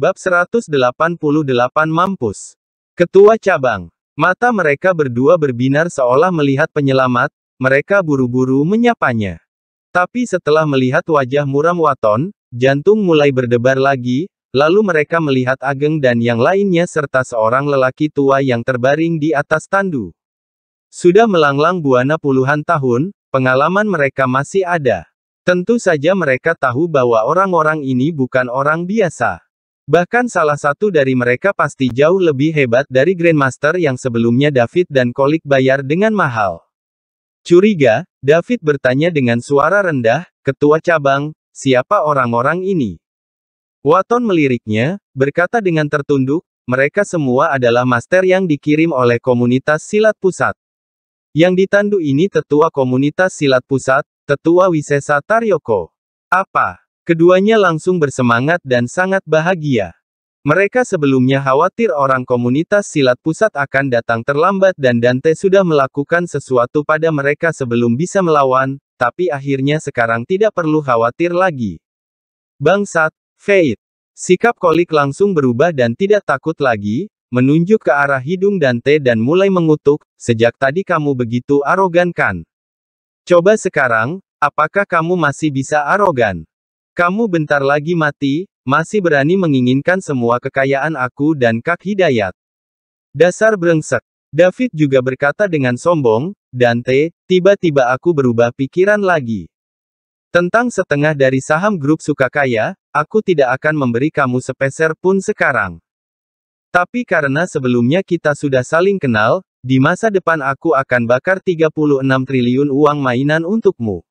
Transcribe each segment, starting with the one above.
Bab 188 Mampus. Ketua cabang. Mata mereka berdua berbinar seolah melihat penyelamat, mereka buru-buru menyapanya. Tapi setelah melihat wajah Muram Waton, jantung mulai berdebar lagi, lalu mereka melihat Ageng dan yang lainnya serta seorang lelaki tua yang terbaring di atas tandu. Sudah melanglang buana puluhan tahun, pengalaman mereka masih ada. Tentu saja mereka tahu bahwa orang-orang ini bukan orang biasa. Bahkan salah satu dari mereka pasti jauh lebih hebat dari Grandmaster yang sebelumnya David dan Kolik bayar dengan mahal. Curiga, David bertanya dengan suara rendah, ketua cabang, siapa orang-orang ini? Waton meliriknya, berkata dengan tertunduk, mereka semua adalah master yang dikirim oleh komunitas silat pusat. Yang ditandu ini tetua komunitas silat pusat, tetua Wisesa Taryoko. Apa? Keduanya langsung bersemangat dan sangat bahagia. Mereka sebelumnya khawatir orang komunitas silat pusat akan datang terlambat dan Dante sudah melakukan sesuatu pada mereka sebelum bisa melawan, tapi akhirnya sekarang tidak perlu khawatir lagi. Bangsat, Fate. Sikap kolik langsung berubah dan tidak takut lagi, menunjuk ke arah hidung Dante dan mulai mengutuk, sejak tadi kamu begitu arogan kan? Coba sekarang, apakah kamu masih bisa arogan? Kamu bentar lagi mati, masih berani menginginkan semua kekayaan aku dan Kak Hidayat. Dasar brengsek. David juga berkata dengan sombong, Dante, tiba-tiba aku berubah pikiran lagi. Tentang setengah dari saham grup suka kaya, aku tidak akan memberi kamu sepeser pun sekarang. Tapi karena sebelumnya kita sudah saling kenal, di masa depan aku akan bakar 36 triliun uang mainan untukmu.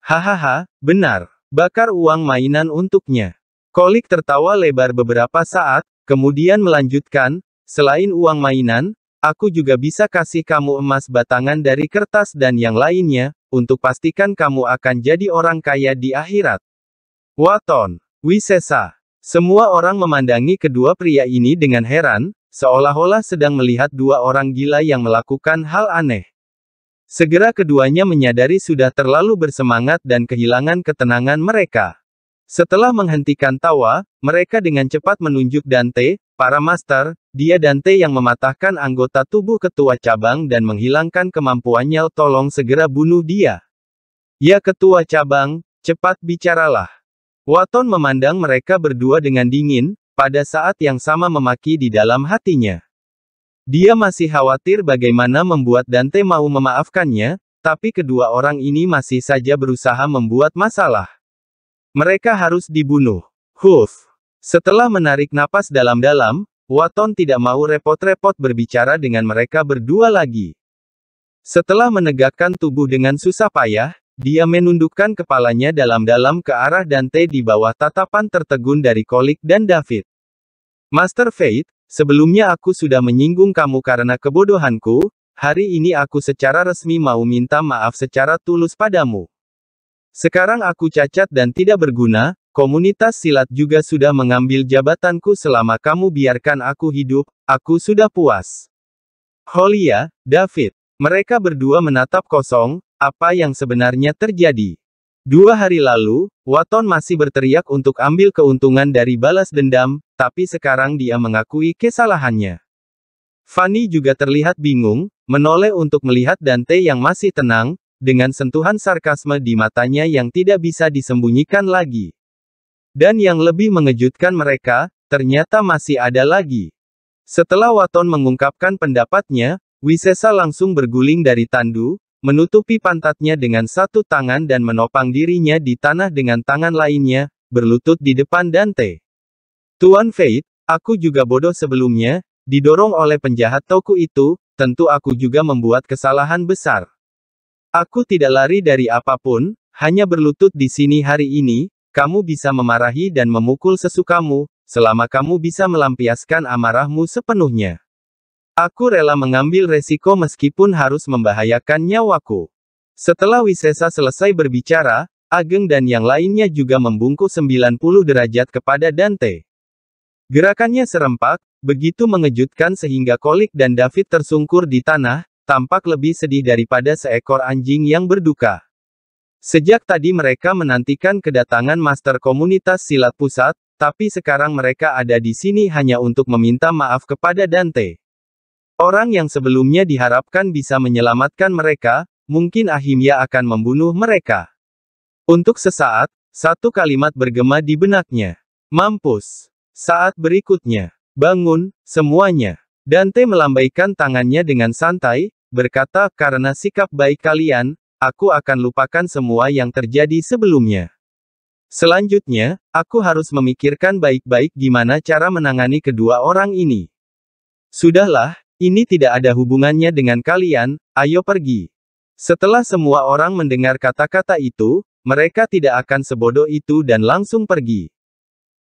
Hahaha, benar. Bakar uang mainan untuknya. Kolik tertawa lebar beberapa saat, kemudian melanjutkan, selain uang mainan, aku juga bisa kasih kamu emas batangan dari kertas dan yang lainnya, untuk pastikan kamu akan jadi orang kaya di akhirat. Waton, Wisesa. Semua orang memandangi kedua pria ini dengan heran, seolah-olah sedang melihat dua orang gila yang melakukan hal aneh. Segera keduanya menyadari sudah terlalu bersemangat dan kehilangan ketenangan mereka. Setelah menghentikan tawa, mereka dengan cepat menunjuk Dante, para master, dia Dante yang mematahkan anggota tubuh ketua cabang dan menghilangkan kemampuannya tolong segera bunuh dia. Ya ketua cabang, cepat bicaralah. Waton memandang mereka berdua dengan dingin, pada saat yang sama memaki di dalam hatinya. Dia masih khawatir bagaimana membuat Dante mau memaafkannya, tapi kedua orang ini masih saja berusaha membuat masalah. Mereka harus dibunuh. Huf. Setelah menarik napas dalam-dalam, Waton tidak mau repot-repot berbicara dengan mereka berdua lagi. Setelah menegakkan tubuh dengan susah payah, dia menundukkan kepalanya dalam-dalam ke arah Dante di bawah tatapan tertegun dari Kolik dan David. Master Fate, Sebelumnya aku sudah menyinggung kamu karena kebodohanku, hari ini aku secara resmi mau minta maaf secara tulus padamu. Sekarang aku cacat dan tidak berguna, komunitas silat juga sudah mengambil jabatanku selama kamu biarkan aku hidup, aku sudah puas. Holia, David. Mereka berdua menatap kosong, apa yang sebenarnya terjadi. Dua hari lalu, Waton masih berteriak untuk ambil keuntungan dari balas dendam, tapi sekarang dia mengakui kesalahannya. Fanny juga terlihat bingung, menoleh untuk melihat Dante yang masih tenang, dengan sentuhan sarkasme di matanya yang tidak bisa disembunyikan lagi. Dan yang lebih mengejutkan mereka, ternyata masih ada lagi. Setelah Waton mengungkapkan pendapatnya, Wisesa langsung berguling dari tandu, menutupi pantatnya dengan satu tangan dan menopang dirinya di tanah dengan tangan lainnya, berlutut di depan Dante. Tuan Fate, aku juga bodoh sebelumnya, didorong oleh penjahat toko itu, tentu aku juga membuat kesalahan besar. Aku tidak lari dari apapun, hanya berlutut di sini hari ini, kamu bisa memarahi dan memukul sesukamu, selama kamu bisa melampiaskan amarahmu sepenuhnya. Aku rela mengambil resiko meskipun harus membahayakan nyawaku. Setelah Wisesa selesai berbicara, Ageng dan yang lainnya juga membungkuk 90 derajat kepada Dante. Gerakannya serempak, begitu mengejutkan sehingga Kolik dan David tersungkur di tanah, tampak lebih sedih daripada seekor anjing yang berduka. Sejak tadi mereka menantikan kedatangan master komunitas silat pusat, tapi sekarang mereka ada di sini hanya untuk meminta maaf kepada Dante. Orang yang sebelumnya diharapkan bisa menyelamatkan mereka, mungkin Ahimya akan membunuh mereka. Untuk sesaat, satu kalimat bergema di benaknya. Mampus. Saat berikutnya, bangun, semuanya. Dante melambaikan tangannya dengan santai, berkata, karena sikap baik kalian, aku akan lupakan semua yang terjadi sebelumnya. Selanjutnya, aku harus memikirkan baik-baik gimana cara menangani kedua orang ini. Sudahlah, ini tidak ada hubungannya dengan kalian, ayo pergi. Setelah semua orang mendengar kata-kata itu, mereka tidak akan sebodoh itu dan langsung pergi.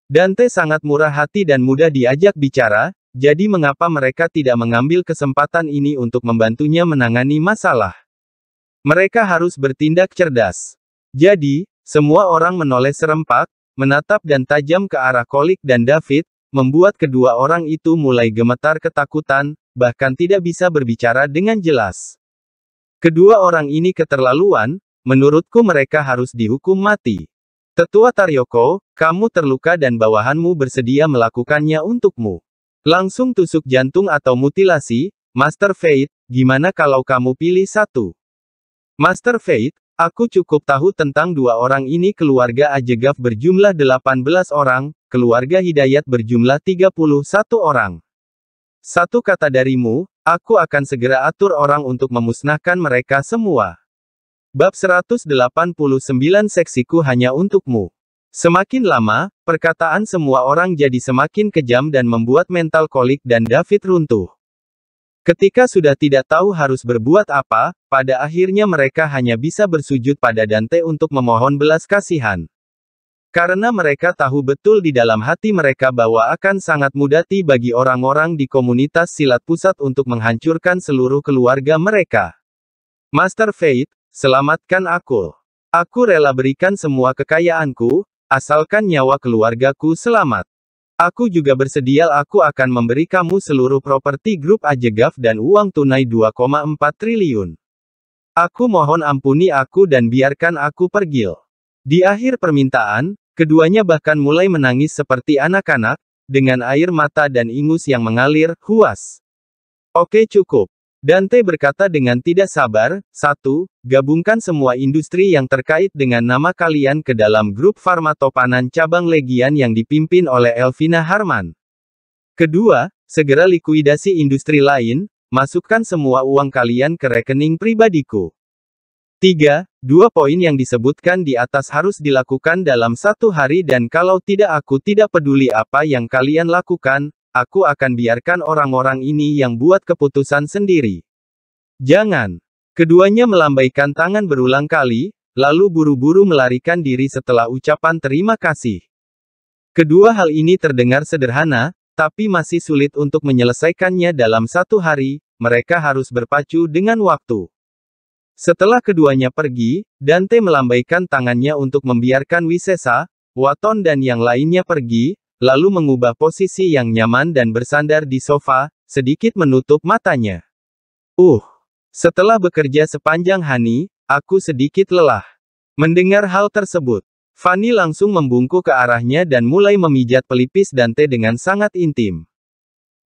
Dante sangat murah hati dan mudah diajak bicara, jadi mengapa mereka tidak mengambil kesempatan ini untuk membantunya menangani masalah? Mereka harus bertindak cerdas. Jadi, semua orang menoleh serempak, menatap dan tajam ke arah Kolik dan David, membuat kedua orang itu mulai gemetar ketakutan, bahkan tidak bisa berbicara dengan jelas. Kedua orang ini keterlaluan, menurutku mereka harus dihukum mati. Tetua Taryoko, kamu terluka dan bawahanmu bersedia melakukannya untukmu. Langsung tusuk jantung atau mutilasi, Master Fate, gimana kalau kamu pilih satu? Master Fate, Aku cukup tahu tentang dua orang ini keluarga Ajegaf berjumlah 18 orang, keluarga Hidayat berjumlah 31 orang. Satu kata darimu, aku akan segera atur orang untuk memusnahkan mereka semua. Bab 189 Seksiku hanya untukmu. Semakin lama, perkataan semua orang jadi semakin kejam dan membuat mental kolik dan David runtuh. Ketika sudah tidak tahu harus berbuat apa, pada akhirnya mereka hanya bisa bersujud pada Dante untuk memohon belas kasihan. Karena mereka tahu betul di dalam hati mereka bahwa akan sangat mudati bagi orang-orang di komunitas silat pusat untuk menghancurkan seluruh keluarga mereka. Master Fate, selamatkan aku. Aku rela berikan semua kekayaanku, asalkan nyawa keluargaku selamat. Aku juga bersedia aku akan memberi kamu seluruh properti grup Ajegaf dan uang tunai 2,4 triliun. Aku mohon ampuni aku dan biarkan aku pergi. Di akhir permintaan, keduanya bahkan mulai menangis seperti anak-anak, dengan air mata dan ingus yang mengalir, huas. Oke cukup. Dante berkata dengan tidak sabar, satu, gabungkan semua industri yang terkait dengan nama kalian ke dalam grup Farmatopanan cabang Legian yang dipimpin oleh Elvina Harman. Kedua, segera likuidasi industri lain, masukkan semua uang kalian ke rekening pribadiku. Tiga, Dua poin yang disebutkan di atas harus dilakukan dalam satu hari dan kalau tidak aku tidak peduli apa yang kalian lakukan, aku akan biarkan orang-orang ini yang buat keputusan sendiri. Jangan. Keduanya melambaikan tangan berulang kali, lalu buru-buru melarikan diri setelah ucapan terima kasih. Kedua hal ini terdengar sederhana, tapi masih sulit untuk menyelesaikannya dalam satu hari, mereka harus berpacu dengan waktu. Setelah keduanya pergi, Dante melambaikan tangannya untuk membiarkan Wisesa, Waton dan yang lainnya pergi, lalu mengubah posisi yang nyaman dan bersandar di sofa, sedikit menutup matanya. Uh, setelah bekerja sepanjang Hani, aku sedikit lelah. Mendengar hal tersebut, Fanny langsung membungkuk ke arahnya dan mulai memijat pelipis Dante dengan sangat intim.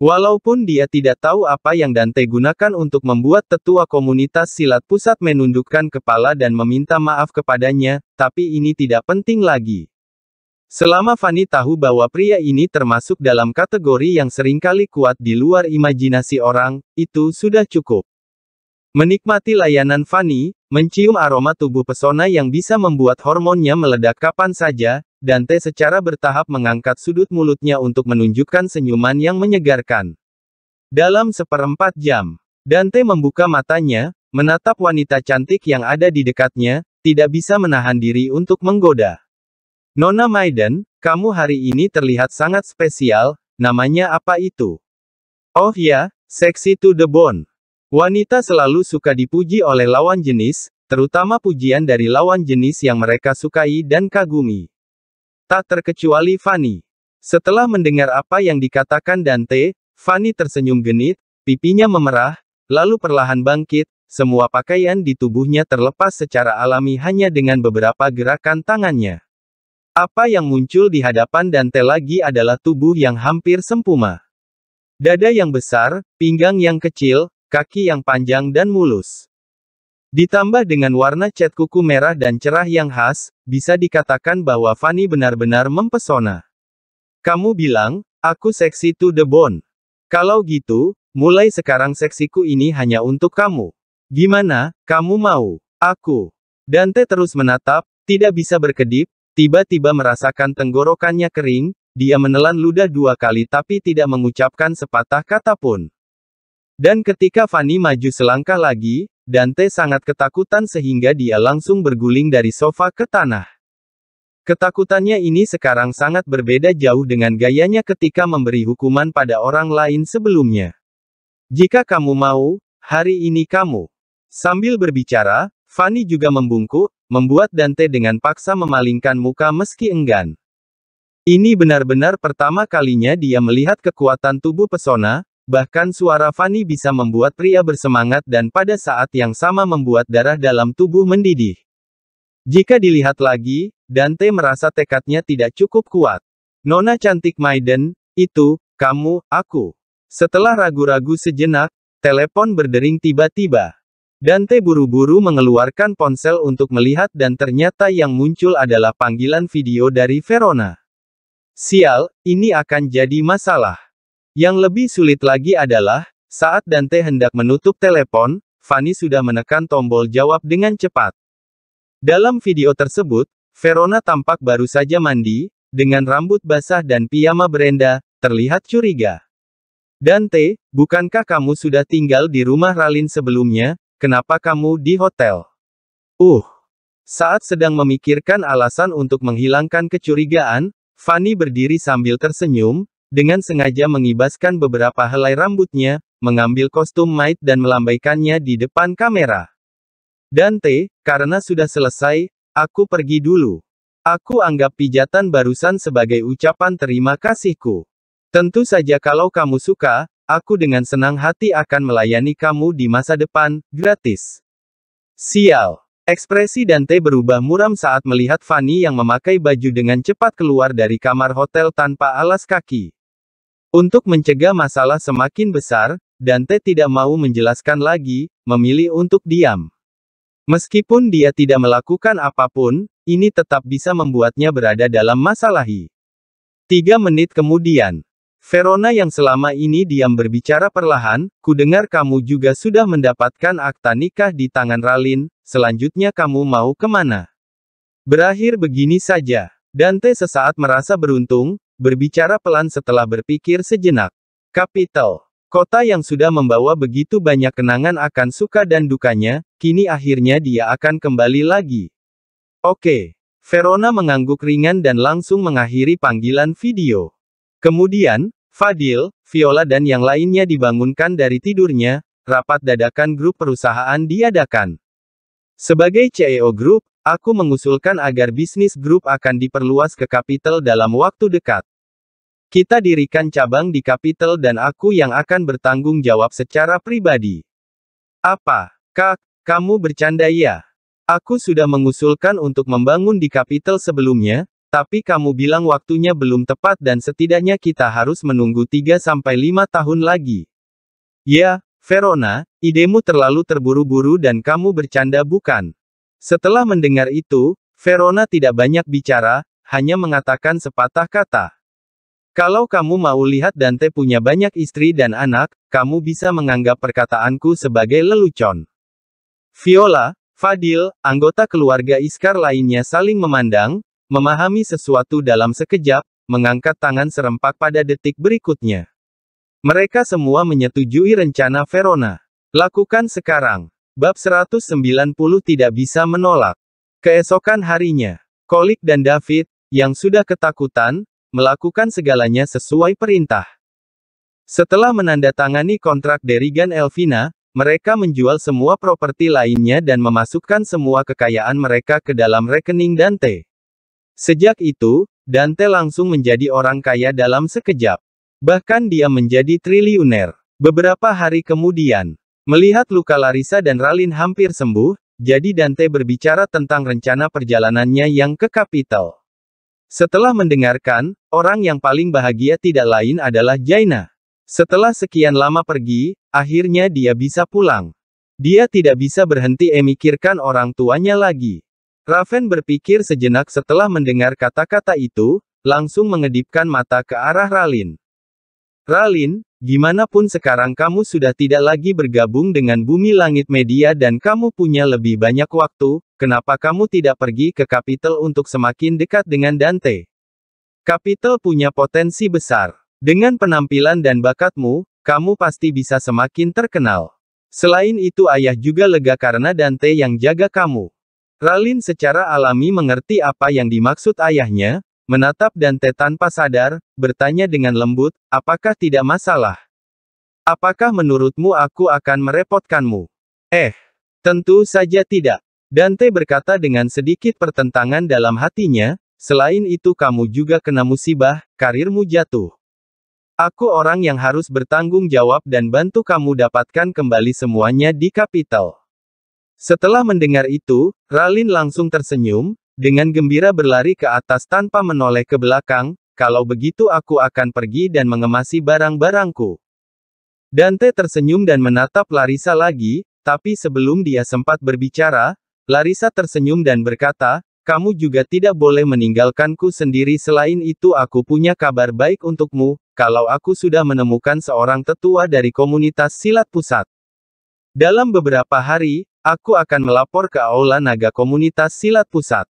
Walaupun dia tidak tahu apa yang Dante gunakan untuk membuat tetua komunitas silat pusat menundukkan kepala dan meminta maaf kepadanya, tapi ini tidak penting lagi. Selama Fanny tahu bahwa pria ini termasuk dalam kategori yang seringkali kuat di luar imajinasi orang, itu sudah cukup. Menikmati layanan Fanny, mencium aroma tubuh pesona yang bisa membuat hormonnya meledak kapan saja, Dante secara bertahap mengangkat sudut mulutnya untuk menunjukkan senyuman yang menyegarkan. Dalam seperempat jam, Dante membuka matanya, menatap wanita cantik yang ada di dekatnya, tidak bisa menahan diri untuk menggoda. Nona Maiden, kamu hari ini terlihat sangat spesial, namanya apa itu? Oh ya, seksi to the bone. Wanita selalu suka dipuji oleh lawan jenis, terutama pujian dari lawan jenis yang mereka sukai dan kagumi. Tak terkecuali Fanny. Setelah mendengar apa yang dikatakan Dante, Fanny tersenyum genit, pipinya memerah, lalu perlahan bangkit, semua pakaian di tubuhnya terlepas secara alami hanya dengan beberapa gerakan tangannya. Apa yang muncul di hadapan Dante lagi adalah tubuh yang hampir sempuma. Dada yang besar, pinggang yang kecil, kaki yang panjang dan mulus. Ditambah dengan warna cat kuku merah dan cerah yang khas, bisa dikatakan bahwa Fanny benar-benar mempesona. Kamu bilang, aku seksi to the bone. Kalau gitu, mulai sekarang seksiku ini hanya untuk kamu. Gimana, kamu mau? Aku. Dante terus menatap, tidak bisa berkedip, tiba-tiba merasakan tenggorokannya kering, dia menelan ludah dua kali tapi tidak mengucapkan sepatah kata pun. Dan ketika Fanny maju selangkah lagi, Dante sangat ketakutan sehingga dia langsung berguling dari sofa ke tanah. Ketakutannya ini sekarang sangat berbeda jauh dengan gayanya ketika memberi hukuman pada orang lain sebelumnya. Jika kamu mau, hari ini kamu. Sambil berbicara, Fanny juga membungkuk, membuat Dante dengan paksa memalingkan muka meski enggan. Ini benar-benar pertama kalinya dia melihat kekuatan tubuh pesona, Bahkan suara Fanny bisa membuat pria bersemangat dan pada saat yang sama membuat darah dalam tubuh mendidih. Jika dilihat lagi, Dante merasa tekadnya tidak cukup kuat. Nona cantik Maiden, itu, kamu, aku. Setelah ragu-ragu sejenak, telepon berdering tiba-tiba. Dante buru-buru mengeluarkan ponsel untuk melihat dan ternyata yang muncul adalah panggilan video dari Verona. Sial, ini akan jadi masalah. Yang lebih sulit lagi adalah, saat Dante hendak menutup telepon, Fanny sudah menekan tombol jawab dengan cepat. Dalam video tersebut, Verona tampak baru saja mandi, dengan rambut basah dan piyama berenda, terlihat curiga. Dante, bukankah kamu sudah tinggal di rumah Ralin sebelumnya, kenapa kamu di hotel? Uh, saat sedang memikirkan alasan untuk menghilangkan kecurigaan, Fanny berdiri sambil tersenyum, dengan sengaja mengibaskan beberapa helai rambutnya, mengambil kostum maid dan melambaikannya di depan kamera. Dante, karena sudah selesai, aku pergi dulu. Aku anggap pijatan barusan sebagai ucapan terima kasihku. Tentu saja kalau kamu suka, aku dengan senang hati akan melayani kamu di masa depan, gratis. Sial. Ekspresi Dante berubah muram saat melihat Fanny yang memakai baju dengan cepat keluar dari kamar hotel tanpa alas kaki. Untuk mencegah masalah semakin besar, Dante tidak mau menjelaskan lagi, memilih untuk diam. Meskipun dia tidak melakukan apapun, ini tetap bisa membuatnya berada dalam masalahi. Tiga menit kemudian, Verona yang selama ini diam berbicara perlahan, kudengar kamu juga sudah mendapatkan akta nikah di tangan Ralin, selanjutnya kamu mau kemana? Berakhir begini saja. Dante sesaat merasa beruntung, berbicara pelan setelah berpikir sejenak. Kapital, kota yang sudah membawa begitu banyak kenangan akan suka dan dukanya, kini akhirnya dia akan kembali lagi. Oke. Verona mengangguk ringan dan langsung mengakhiri panggilan video. Kemudian, Fadil, Viola dan yang lainnya dibangunkan dari tidurnya, rapat dadakan grup perusahaan diadakan. Sebagai CEO grup, aku mengusulkan agar bisnis grup akan diperluas ke kapital dalam waktu dekat. Kita dirikan cabang di Capital dan aku yang akan bertanggung jawab secara pribadi. Apa, Kak, kamu bercanda ya? Aku sudah mengusulkan untuk membangun di Capital sebelumnya, tapi kamu bilang waktunya belum tepat dan setidaknya kita harus menunggu 3-5 tahun lagi. Ya, Verona, idemu terlalu terburu-buru dan kamu bercanda bukan? Setelah mendengar itu, Verona tidak banyak bicara, hanya mengatakan sepatah kata. Kalau kamu mau lihat Dante punya banyak istri dan anak, kamu bisa menganggap perkataanku sebagai lelucon. Viola, Fadil, anggota keluarga Iskar lainnya saling memandang, memahami sesuatu dalam sekejap, mengangkat tangan serempak pada detik berikutnya. Mereka semua menyetujui rencana Verona. Lakukan sekarang. Bab 190 tidak bisa menolak. Keesokan harinya, Kolik dan David, yang sudah ketakutan, melakukan segalanya sesuai perintah. Setelah menandatangani kontrak Derigan Elvina, mereka menjual semua properti lainnya dan memasukkan semua kekayaan mereka ke dalam rekening Dante. Sejak itu, Dante langsung menjadi orang kaya dalam sekejap. Bahkan dia menjadi triliuner. Beberapa hari kemudian, melihat luka Larissa dan Ralin hampir sembuh, jadi Dante berbicara tentang rencana perjalanannya yang ke kapital. Setelah mendengarkan, orang yang paling bahagia tidak lain adalah Jaina. Setelah sekian lama pergi, akhirnya dia bisa pulang. Dia tidak bisa berhenti memikirkan orang tuanya lagi. Raven berpikir sejenak setelah mendengar kata-kata itu, langsung mengedipkan mata ke arah Ralin. Ralin, Gimana pun sekarang kamu sudah tidak lagi bergabung dengan Bumi Langit Media dan kamu punya lebih banyak waktu, kenapa kamu tidak pergi ke Capital untuk semakin dekat dengan Dante? Capital punya potensi besar. Dengan penampilan dan bakatmu, kamu pasti bisa semakin terkenal. Selain itu ayah juga lega karena Dante yang jaga kamu. Ralin secara alami mengerti apa yang dimaksud ayahnya, Menatap Dante tanpa sadar, bertanya dengan lembut, apakah tidak masalah? Apakah menurutmu aku akan merepotkanmu? Eh, tentu saja tidak. Dante berkata dengan sedikit pertentangan dalam hatinya, selain itu kamu juga kena musibah, karirmu jatuh. Aku orang yang harus bertanggung jawab dan bantu kamu dapatkan kembali semuanya di kapital. Setelah mendengar itu, Ralin langsung tersenyum, dengan gembira berlari ke atas tanpa menoleh ke belakang, kalau begitu aku akan pergi dan mengemasi barang-barangku. Dante tersenyum dan menatap Larissa lagi, tapi sebelum dia sempat berbicara, Larissa tersenyum dan berkata, kamu juga tidak boleh meninggalkanku sendiri selain itu aku punya kabar baik untukmu, kalau aku sudah menemukan seorang tetua dari komunitas silat pusat. Dalam beberapa hari, aku akan melapor ke Aula Naga Komunitas Silat Pusat.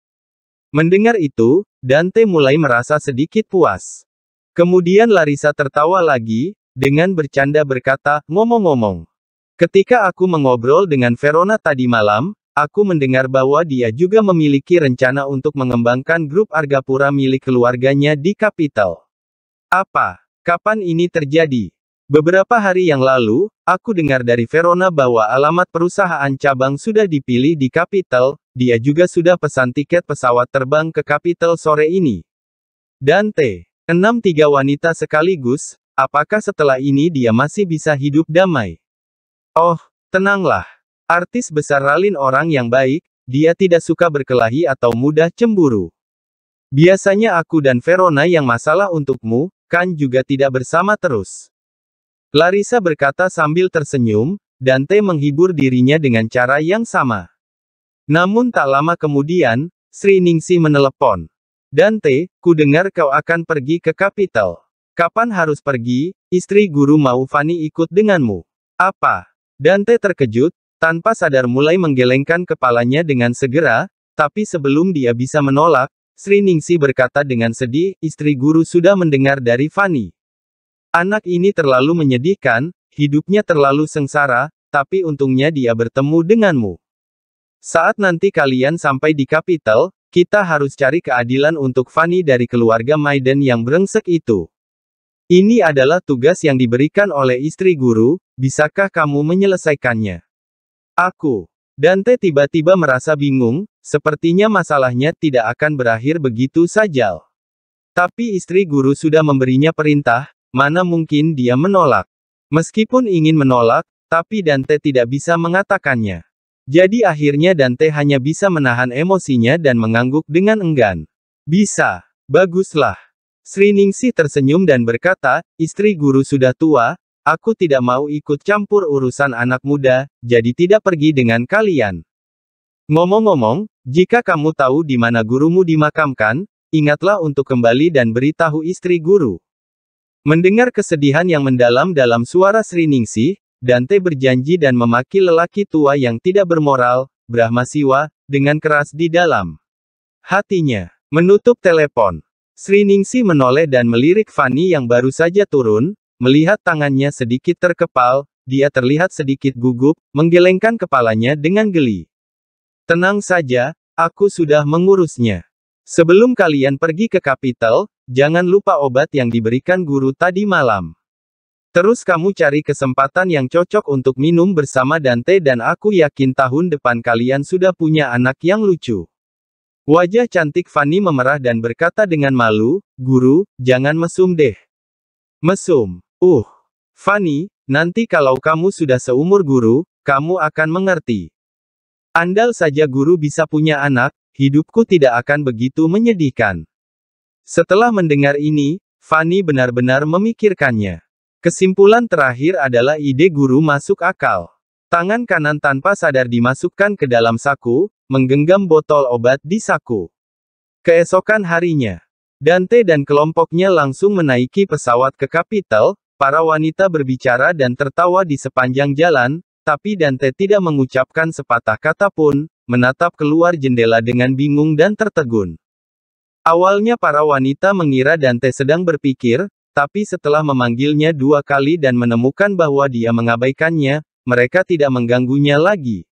Mendengar itu, Dante mulai merasa sedikit puas. Kemudian Larissa tertawa lagi, dengan bercanda berkata, ngomong-ngomong. Ketika aku mengobrol dengan Verona tadi malam, aku mendengar bahwa dia juga memiliki rencana untuk mengembangkan grup Argapura milik keluarganya di Kapital. Apa? Kapan ini terjadi? Beberapa hari yang lalu, aku dengar dari Verona bahwa alamat perusahaan cabang sudah dipilih di Kapital, dia juga sudah pesan tiket pesawat terbang ke Capital sore ini. Dante, enam tiga wanita sekaligus, apakah setelah ini dia masih bisa hidup damai? Oh, tenanglah. Artis besar Ralin orang yang baik, dia tidak suka berkelahi atau mudah cemburu. Biasanya aku dan Verona yang masalah untukmu, kan juga tidak bersama terus. Larissa berkata sambil tersenyum, Dante menghibur dirinya dengan cara yang sama. Namun tak lama kemudian, Sri Ningsi menelepon. Dante, ku dengar kau akan pergi ke kapital. Kapan harus pergi? Istri guru mau Fani ikut denganmu. Apa? Dante terkejut, tanpa sadar mulai menggelengkan kepalanya dengan segera, tapi sebelum dia bisa menolak, Sri Ningsi berkata dengan sedih, istri guru sudah mendengar dari Fani. Anak ini terlalu menyedihkan, hidupnya terlalu sengsara, tapi untungnya dia bertemu denganmu. Saat nanti kalian sampai di Capital, kita harus cari keadilan untuk Fanny dari keluarga Maiden yang berengsek itu. Ini adalah tugas yang diberikan oleh istri guru, bisakah kamu menyelesaikannya? Aku. Dante tiba-tiba merasa bingung, sepertinya masalahnya tidak akan berakhir begitu saja. Tapi istri guru sudah memberinya perintah, mana mungkin dia menolak. Meskipun ingin menolak, tapi Dante tidak bisa mengatakannya. Jadi akhirnya Dante hanya bisa menahan emosinya dan mengangguk dengan enggan. Bisa. Baguslah. Sriningsih tersenyum dan berkata, istri guru sudah tua, aku tidak mau ikut campur urusan anak muda, jadi tidak pergi dengan kalian. Ngomong-ngomong, jika kamu tahu di mana gurumu dimakamkan, ingatlah untuk kembali dan beritahu istri guru. Mendengar kesedihan yang mendalam dalam suara Sriningsih, Dante berjanji dan memaki lelaki tua yang tidak bermoral, Brahma Siwa, dengan keras di dalam hatinya. Menutup telepon. Sri Ningsi menoleh dan melirik Fanny yang baru saja turun, melihat tangannya sedikit terkepal, dia terlihat sedikit gugup, menggelengkan kepalanya dengan geli. Tenang saja, aku sudah mengurusnya. Sebelum kalian pergi ke kapital, jangan lupa obat yang diberikan guru tadi malam. Terus kamu cari kesempatan yang cocok untuk minum bersama Dante dan aku yakin tahun depan kalian sudah punya anak yang lucu. Wajah cantik Fanny memerah dan berkata dengan malu, Guru, jangan mesum deh. Mesum. Uh. Fanny, nanti kalau kamu sudah seumur guru, kamu akan mengerti. Andal saja guru bisa punya anak, hidupku tidak akan begitu menyedihkan. Setelah mendengar ini, Fanny benar-benar memikirkannya. Kesimpulan terakhir adalah ide guru masuk akal. Tangan kanan tanpa sadar dimasukkan ke dalam saku, menggenggam botol obat di saku. Keesokan harinya, Dante dan kelompoknya langsung menaiki pesawat ke kapital, para wanita berbicara dan tertawa di sepanjang jalan, tapi Dante tidak mengucapkan sepatah kata pun, menatap keluar jendela dengan bingung dan tertegun. Awalnya para wanita mengira Dante sedang berpikir, tapi setelah memanggilnya dua kali dan menemukan bahwa dia mengabaikannya, mereka tidak mengganggunya lagi.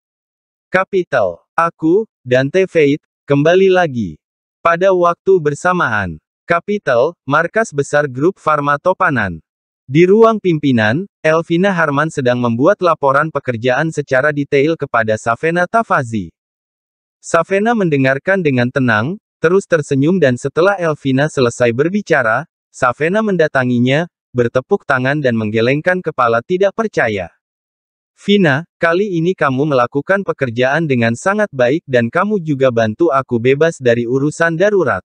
Kapital, aku, dan Fate, kembali lagi. Pada waktu bersamaan, Kapital, markas besar grup Farma Topanan. Di ruang pimpinan, Elvina Harman sedang membuat laporan pekerjaan secara detail kepada Savena Tafazi. Savena mendengarkan dengan tenang, terus tersenyum dan setelah Elvina selesai berbicara, Savena mendatanginya, bertepuk tangan dan menggelengkan kepala tidak percaya. Vina, kali ini kamu melakukan pekerjaan dengan sangat baik dan kamu juga bantu aku bebas dari urusan darurat.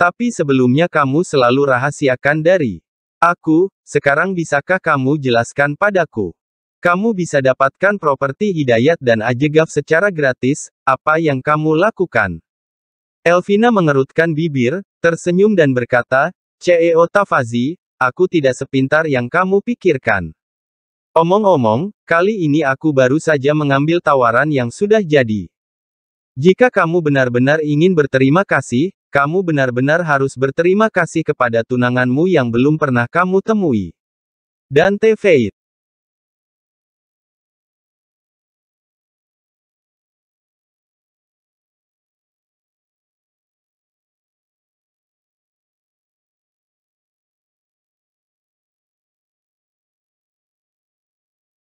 Tapi sebelumnya kamu selalu rahasiakan dari aku, sekarang bisakah kamu jelaskan padaku? Kamu bisa dapatkan properti hidayat dan ajegaf secara gratis, apa yang kamu lakukan? Elvina mengerutkan bibir, tersenyum dan berkata, CEO Tafazi, aku tidak sepintar yang kamu pikirkan. Omong-omong, kali ini aku baru saja mengambil tawaran yang sudah jadi. Jika kamu benar-benar ingin berterima kasih, kamu benar-benar harus berterima kasih kepada tunanganmu yang belum pernah kamu temui. Dante Feit